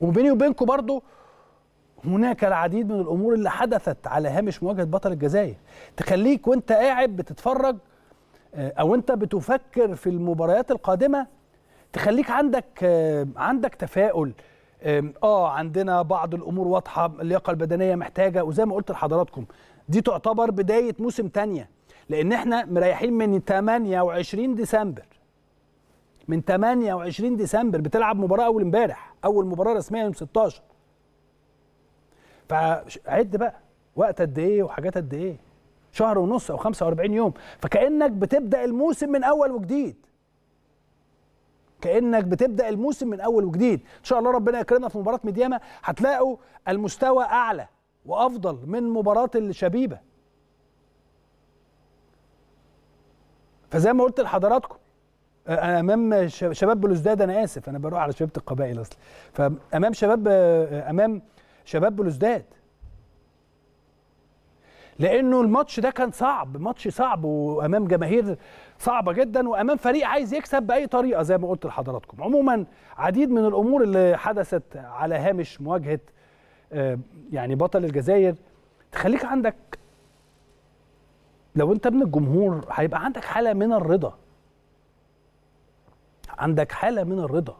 وبيني وبينكم برضو هناك العديد من الامور اللي حدثت على هامش مواجهه بطل الجزائر تخليك وانت قاعد بتتفرج آه، او انت بتفكر في المباريات القادمه تخليك عندك آه، عندك تفاؤل اه عندنا بعض الامور واضحه اللياقه البدنيه محتاجه وزي ما قلت لحضراتكم دي تعتبر بدايه موسم تانية لان احنا مريحين من 28 ديسمبر من 28 ديسمبر بتلعب مباراه اول امبارح اول مباراه رسميه يوم 16 فعد بقى وقت قد ايه وحاجات قد ايه شهر ونص او 45 يوم فكانك بتبدا الموسم من اول وجديد كانك بتبدا الموسم من اول وجديد ان شاء الله ربنا يكرمنا في مباراه ميدياما هتلاقوا المستوى اعلى وافضل من مباراه الشبيبه فزي ما قلت لحضراتكم امام شباب بلوزداد انا اسف انا بروح على شباب القبائل اصلا فامام شباب امام شباب بلوزداد لانه الماتش ده كان صعب ماتش صعب وامام جماهير صعبه جدا وامام فريق عايز يكسب باي طريقه زي ما قلت لحضراتكم عموما عديد من الامور اللي حدثت على هامش مواجهه يعني بطل الجزائر تخليك عندك لو انت من الجمهور هيبقى عندك حاله من الرضا عندك حاله من الرضا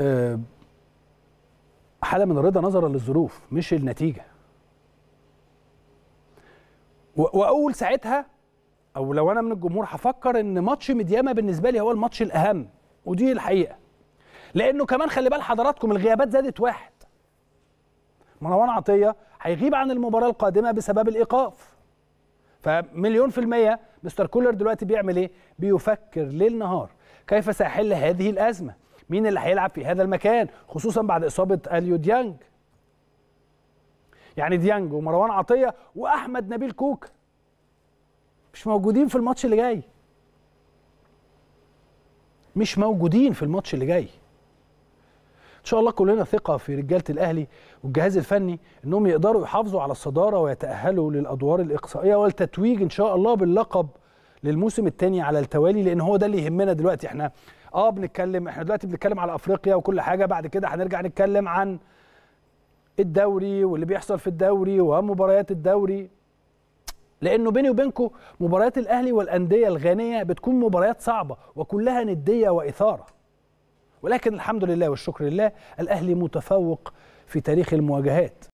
آه، حاله من الرضا نظرا للظروف مش النتيجه واقول ساعتها او لو انا من الجمهور هفكر ان ماتش مدياما بالنسبه لي هو الماتش الاهم ودي الحقيقه لانه كمان خلي بال حضراتكم الغيابات زادت واحد مروان عطيه هيغيب عن المباراه القادمه بسبب الايقاف فمليون في المية مستر كولر دلوقتي بيعمل ايه؟ بيفكر ليل نهار كيف سأحل هذه الأزمة؟ مين اللي هيلعب في هذا المكان؟ خصوصا بعد إصابة أليو ديانج يعني ديانج ومروان عطية وأحمد نبيل كوكا مش موجودين في الماتش اللي جاي مش موجودين في الماتش اللي جاي ان شاء الله كلنا ثقه في رجاله الاهلي والجهاز الفني انهم يقدروا يحافظوا على الصداره ويتاهلوا للادوار الاقصائيه والتتويج ان شاء الله باللقب للموسم الثاني على التوالي لان هو ده اللي يهمنا دلوقتي احنا اه بنتكلم احنا دلوقتي بنتكلم على افريقيا وكل حاجه بعد كده هنرجع نتكلم عن الدوري واللي بيحصل في الدوري ومباريات الدوري لانه بيني وبينكم مباريات الاهلي والانديه الغانيه بتكون مباريات صعبه وكلها نديه واثاره ولكن الحمد لله والشكر لله الأهلي متفوق في تاريخ المواجهات